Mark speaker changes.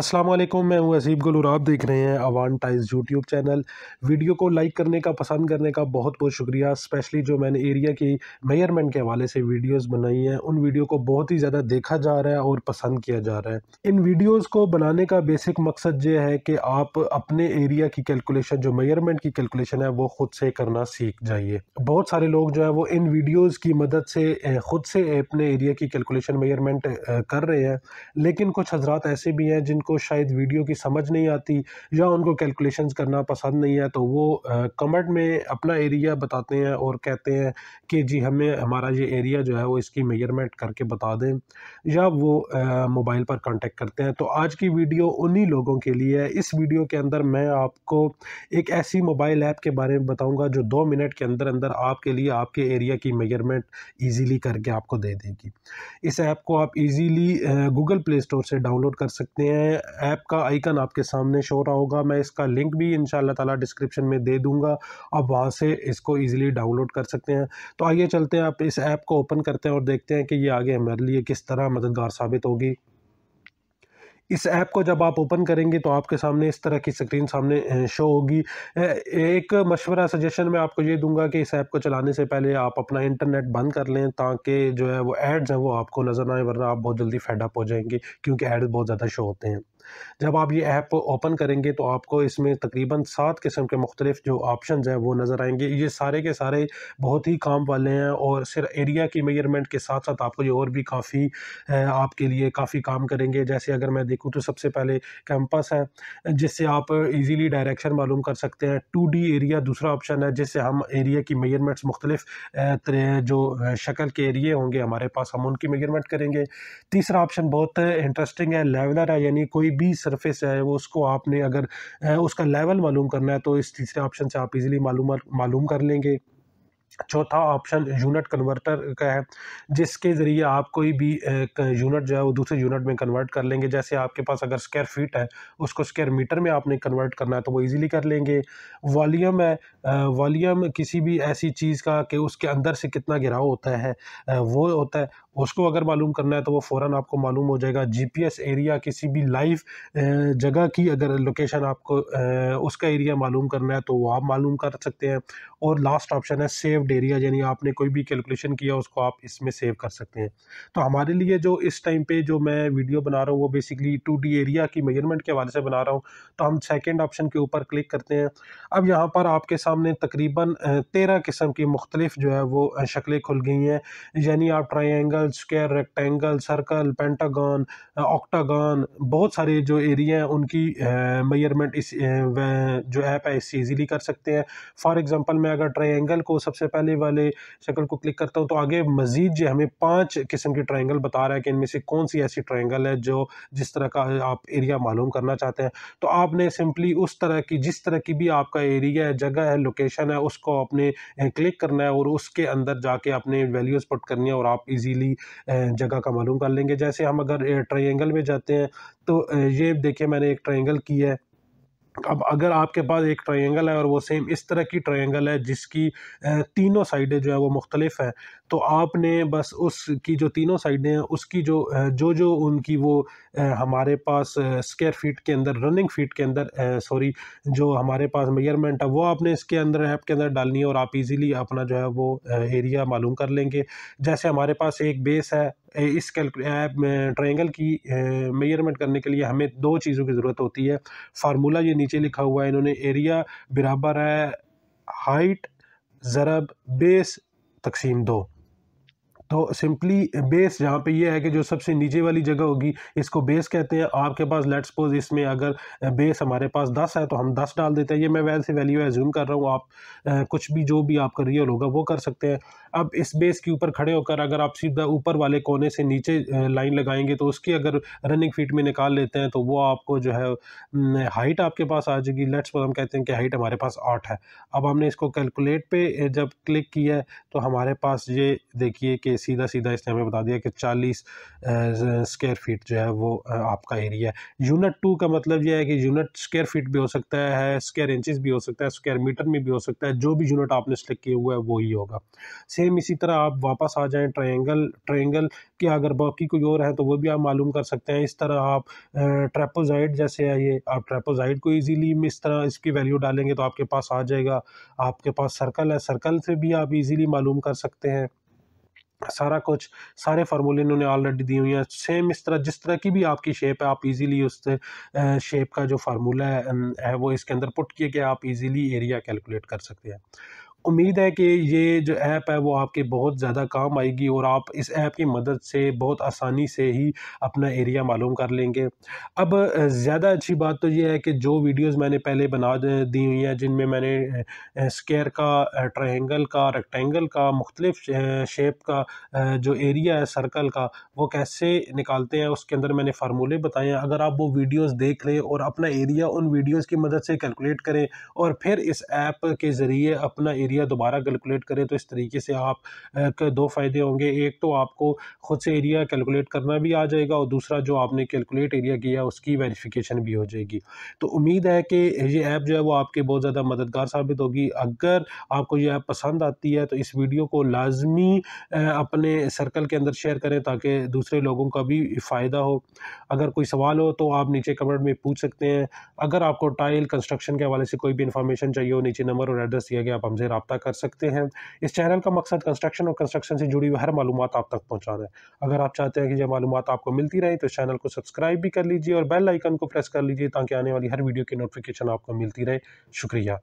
Speaker 1: अस्सलाम वालेकुम मैं हूं अजीब गुल और आप देख रहे हैं अवान टाइज यूट्यूब चैनल वीडियो को लाइक करने का पसंद करने का बहुत बहुत शुक्रिया स्पेशली जो मैंने एरिया की मेयरमेंट के हवाले से वीडियोस बनाई हैं उन वीडियो को बहुत ही ज़्यादा देखा जा रहा है और पसंद किया जा रहा है इन वीडियोज़ को बनाने का बेसिक मकसद ये है कि आप अपने एरिया की कैलकुलेशन जो मेयरमेंट की कैलकुलेशन है वो खुद से करना सीख जाइए बहुत सारे लोग जो है वो इन वीडियोज़ की मदद से ख़ुद से अपने एरिया की कैलकुलेशन मेयरमेंट कर रहे हैं लेकिन कुछ हजरात ऐसे भी हैं जिन उनको शायद वीडियो की समझ नहीं आती या उनको कैलकुलेशन करना पसंद नहीं है तो वो कमेंट में अपना एरिया बताते हैं और कहते हैं कि जी हमें हमारा ये एरिया जो है वो इसकी मेजरमेंट करके बता दें या वो मोबाइल पर कॉन्टेक्ट करते हैं तो आज की वीडियो उन्हीं लोगों के लिए है इस वीडियो के अंदर मैं आपको एक ऐसी मोबाइल ऐप के बारे में बताऊँगा जो दो मिनट के अंदर अंदर आपके लिए आपके एरिया की मेजरमेंट ईजीली करके आपको दे देगी इस ऐप को आप ईज़िली गूगल प्ले स्टोर से डाउनलोड कर सकते हैं ऐप का आइकन आपके सामने शो रहा होगा मैं इसका लिंक भी इन ताला डिस्क्रिप्शन में दे दूंगा आप वहाँ से इसको ईजिली डाउनलोड कर सकते हैं तो आइए चलते हैं आप इस ऐप को ओपन करते हैं और देखते हैं कि ये आगे हमारे लिए किस तरह मददगार साबित होगी इस ऐप को जब आप ओपन करेंगे तो आपके सामने इस तरह की स्क्रीन सामने शो होगी एक मशवरा सजेशन मैं आपको ये दूंगा कि इस ऐप को चलाने से पहले आप अपना इंटरनेट बंद कर लें ताकि जो है वो एड्स हैं वो आपको नज़र आए वरना आप बहुत जल्दी फैडअप हो जाएंगे क्योंकि एड्स बहुत ज़्यादा शो होते हैं जब आप ये ऐप ओपन करेंगे तो आपको इसमें तकरीबन सात किस्म के मुख्तलिफ जो ऑप्शन हैं वो नज़र आएंगे ये सारे के सारे बहुत ही काम वाले हैं और सिर्फ एरिया की मेजरमेंट के साथ साथ आपको ये और भी काफ़ी आपके लिए काफ़ी काम करेंगे जैसे अगर मैं देखूँ तो सबसे पहले कैंपस है जिससे आप ईज़िली डायरेक्शन मालूम कर सकते हैं टू डी एरिया दूसरा ऑप्शन है जिससे हम एरिया की मेजरमेंट्स मुख्तलिफ जो शक्ल के एरिए होंगे हमारे पास हम उनकी मेजरमेंट करेंगे तीसरा ऑप्शन बहुत इंटरेस्टिंग है लेवलर है यानी कोई भी सरफेस है वो उसको आपने अगर उसका लेवल मालूम करना है तो इस तीसरे ऑप्शन से आप इजीली मालूम मालूम कर लेंगे चौथा ऑप्शन यूनिट कन्वर्टर का है जिसके ज़रिए आप कोई भी यूनिट जो है वो दूसरे यूनिट में कन्वर्ट कर लेंगे जैसे आपके पास अगर स्क्वायर फीट है उसको स्क्वायर मीटर में आपने कन्वर्ट करना है तो वो इजीली कर लेंगे वॉल्यूम है वॉल्यूम किसी भी ऐसी चीज़ का कि उसके अंदर से कितना गिराव होता है वो होता है उसको अगर मालूम करना है तो वो फ़ौर आपको मालूम हो जाएगा जी पी एस एरिया किसी भी लाइव जगह की अगर लोकेशन आपको उसका एरिया मालूम करना है तो वो आप मालूम कर सकते हैं और लास्ट ऑप्शन है सेव्ड एरिया यानी आपने कोई भी कैलकुलेशन किया उसको आप इसमें सेव कर सकते हैं तो हमारे लिए जो इस टाइम पे जो मैं वीडियो बना रहा हूँ वो बेसिकली टू डी एरिया की मेजरमेंट के हवाले से बना रहा हूँ तो हम सेकेंड ऑप्शन के ऊपर क्लिक करते हैं अब यहाँ पर आपके सामने तकरीबन तेरह किस्म की मुख्तलिफ जो है वो शक्लें खुल गई हैं यानी आप triangle triangle square rectangle circle pentagon octagon बहुत सारे जो एरिया हैं उनकी मेयरमेंट uh, इस uh, जो ऐप है इससे ईजीली कर सकते हैं फॉर एग्ज़ाम्पल मैं अगर ट्राइंगल को सबसे पहले वाले सर्कल को क्लिक करता हूँ तो आगे मज़ीद जो हमें पाँच किस्म के ट्राइंगल बता रहा है कि इनमें से कौन सी ऐसी ट्राइंगल है जो जिस तरह का आप एरिया मालूम करना चाहते हैं तो आपने सिंपली उस तरह की जिस तरह की भी आपका एरिया है जगह है लोकेशन है उसको आपने क्लिक uh, करना है और उसके अंदर जाके अपने वैल्यूज़ पुट करनी है और आप इजीली सारी जगह का मालूम कर लेंगे जैसे हम अगर ट्रायंगल में जाते हैं तो ये देखिए मैंने एक ट्रायंगल किया है अब अगर आपके पास एक ट्रायंगल है और वो सेम इस तरह की ट्रायंगल है जिसकी तीनों साइडें जो है वो मुख्तलिफ हैं तो आपने बस उसकी जो तीनों साइडें हैं उसकी जो जो जो उनकी वो हमारे पास स्केयर फीट के अंदर रनिंग फीट के अंदर सॉरी जो हमारे पास मेजरमेंट है वो आपने इसके अंदर ऐप के अंदर डालनी है और आप इजीली अपना जो है वो एरिया मालूम कर लेंगे जैसे हमारे पास एक बेस है इस ऐप में ट्रायंगल की मेजरमेंट करने के लिए हमें दो चीज़ों की ज़रूरत होती है फार्मूला ये नीचे लिखा हुआ है इन्होंने एरिया बराबर है हाइट ज़रब बेस तकसीम दो तो सिंपली बेस जहाँ पे ये है कि जो सबसे नीचे वाली जगह होगी इसको बेस कहते हैं आपके पास लेट सपोज इसमें अगर बेस हमारे पास दस है तो हम दस डाल देते हैं ये मैं वैसे वैल्यू एज्यूम कर रहा हूँ आप ए, कुछ भी जो भी आपका रियल होगा वो कर सकते हैं अब इस बेस के ऊपर खड़े होकर अगर आप सीधा ऊपर वाले कोने से नीचे लाइन लगाएंगे तो उसकी अगर रनिंग फीट में निकाल लेते हैं तो वो आपको जो है हाइट आपके पास आ जाएगी लेट्स सपोज हम कहते हैं कि हाइट हमारे पास आठ है अब हमने इसको कैलकुलेट पर जब क्लिक किया तो हमारे पास ये देखिए कि सीधा सीधा इसने हमें बता दिया कि चालीस स्क्वायर फीट जो है वो आपका एरिया है यूनिट टू का मतलब यह है कि यूनिट स्क्वायर फीट भी हो सकता है स्क्वायर इंचज भी हो सकता है स्क्वायर मीटर में भी हो सकता है जो भी यूनिट आपने सेलेक्ट किया हुआ है वो ही होगा सेम इसी तरह आप वापस आ जाएँ ट्राइंगल ट्राइंगल के अगर बाकी कोई और है तो वो भी आप मालूम कर सकते हैं इस तरह आप ट्रेपोजाइड जैसे है ये आप ट्रेपोजाइड को ईजीली इस तरह इसकी वैल्यू डालेंगे तो आपके पास आ जाएगा आपके पास सर्कल है सर्कल से भी आप इजीली मालूम कर सकते हैं सारा कुछ सारे फार्मूले इन्होंने ऑलरेडी दी हुई हैं सेम इस तरह जिस तरह की भी आपकी शेप है आप इजीली उस शेप का जो फार्मूला है वो इसके अंदर पुट किए कि आप इजीली एरिया कैलकुलेट कर सकते हैं उम्मीद है कि ये जो ऐप है वो आपके बहुत ज़्यादा काम आएगी और आप इस ऐप की मदद से बहुत आसानी से ही अपना एरिया मालूम कर लेंगे अब ज़्यादा अच्छी बात तो ये है कि जो वीडियोस मैंने पहले बना दी हुई हैं जिनमें मैंने स्केयर का ट्रायंगल का रेक्टेंगल का मुख्तलिफ शेप का जो एरिया है सर्कल का वो कैसे निकालते हैं उसके अंदर मैंने फार्मूले बताए हैं अगर आप वो वीडियोज़ देख लें और अपना एरिया उन वीडियोज़ की मदद से कैलकुलेट करें और फिर इस ऐप के ज़रिए अपना एरिया दोबारा कैलकुलेट करें तो इस तरीके से आप दो फ़ायदे होंगे एक तो आपको ख़ुद से एरिया कैलकुलेट करना भी आ जाएगा और दूसरा जो आपने कैलकुलेट एरिया किया उसकी वेरिफिकेशन भी हो जाएगी तो उम्मीद है कि ये ऐप जो है वो आपके बहुत ज़्यादा मददगार साबित होगी अगर आपको यह ऐप पसंद आती है तो इस वीडियो को लाजमी अपने सर्कल के अंदर शेयर करें ताकि दूसरे लोगों का भी फ़ायदा हो अगर कोई सवाल हो तो आप नीचे कमेंट में पूछ सकते हैं अगर आपको टाइल कंस्ट्रक्शन के हवाले से कोई भी इन्फॉर्मेशन चाहिए हो नीचे नंबर और एड्रेस दिया गया आप हमसे रबता कर सकते हैं इस चैनल का मकसद कंस्ट्रक्शन और कंस्ट्रक्शन से जुड़ी हुई हर मालूम आप तक पहुँचाना है अगर आप चाहते हैं कि यह मालूम आपको मिलती रहे तो चैनल को सब्सक्राइब भी कर लीजिए और बेल आइकन को प्रेस कर लीजिए ताकि आने वाली हर वीडियो की नोटिफिकेशन आपको मिलती रहे शुक्रिया